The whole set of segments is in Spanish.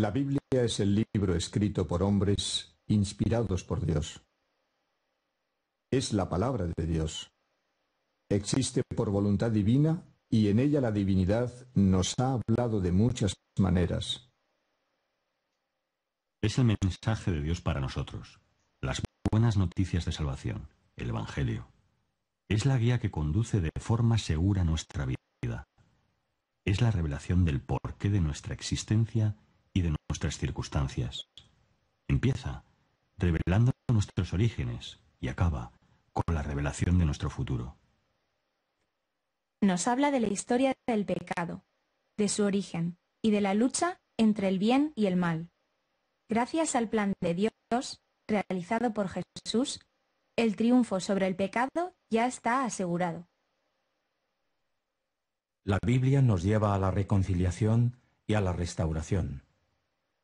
La Biblia es el libro escrito por hombres inspirados por Dios. Es la palabra de Dios. Existe por voluntad divina y en ella la divinidad nos ha hablado de muchas maneras. Es el mensaje de Dios para nosotros, las buenas noticias de salvación, el Evangelio. Es la guía que conduce de forma segura nuestra vida. Es la revelación del porqué de nuestra existencia de nuestras circunstancias. Empieza revelando nuestros orígenes y acaba con la revelación de nuestro futuro. Nos habla de la historia del pecado, de su origen y de la lucha entre el bien y el mal. Gracias al plan de Dios, realizado por Jesús, el triunfo sobre el pecado ya está asegurado. La Biblia nos lleva a la reconciliación y a la restauración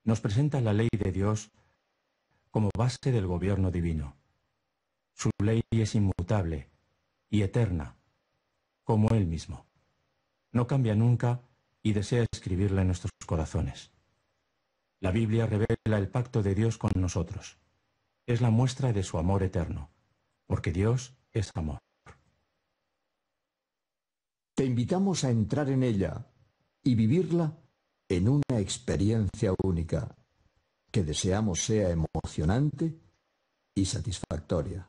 nos presenta la ley de Dios como base del gobierno divino. Su ley es inmutable y eterna, como Él mismo. No cambia nunca y desea escribirla en nuestros corazones. La Biblia revela el pacto de Dios con nosotros. Es la muestra de su amor eterno, porque Dios es amor. Te invitamos a entrar en ella y vivirla en una experiencia única que deseamos sea emocionante y satisfactoria.